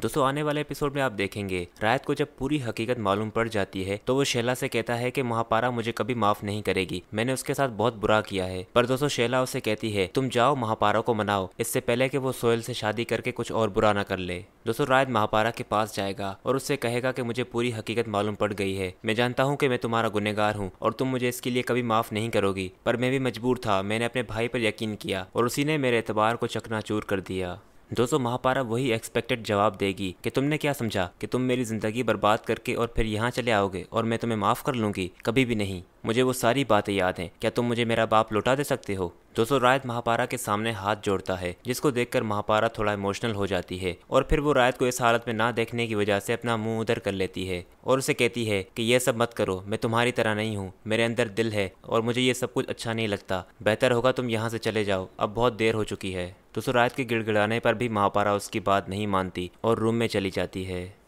दोस्तों आने वाले एपिसोड में आप देखेंगे रायत को जब पूरी हकीकत मालूम पड़ जाती है तो वो शैला से कहता है कि महापारा मुझे कभी माफ नहीं करेगी मैंने उसके साथ बहुत बुरा किया है पर दोस्तों शैला उसे कहती है तुम जाओ महापारा को मनाओ इससे पहले कि वो सोयल से शादी करके कुछ और बुरा ना कर ले दोस्तों रायत महापारा के पास जाएगा और उससे कहेगा कि मुझे पूरी हकीकत मालूम पड़ गई है मैं जानता हूँ कि मैं तुम्हारा गुनेगार हूँ और तुम मुझे इसके लिए कभी माफ नहीं करोगी पर मैं भी मजबूर था मैंने अपने भाई पर यकीन किया और उसी ने मेरे एतबार को चकनाचूर कर दिया दोस्तों महापारा वही एक्सपेक्टेड जवाब देगी कि तुमने क्या समझा कि तुम मेरी जिंदगी बर्बाद करके और फिर यहाँ चले आओगे और मैं तुम्हें माफ कर लूंगी कभी भी नहीं मुझे वो सारी बातें याद हैं क्या तुम मुझे मेरा बाप लौटा दे सकते हो दोस्तों रायत महापारा के सामने हाथ जोड़ता है जिसको देखकर महापारा थोड़ा इमोशनल हो जाती है और फिर वो रायत को इस हालत में ना देखने की वजह से अपना मुंह उधर कर लेती है और उसे कहती है कि यह सब मत करो मैं तुम्हारी तरह नहीं हूँ मेरे अंदर दिल है और मुझे ये सब कुछ अच्छा नहीं लगता बेहतर होगा तुम यहाँ से चले जाओ अब बहुत देर हो चुकी है तो सुरायत के गिड़गिड़ाने पर भी महापारा उसकी बात नहीं मानती और रूम में चली जाती है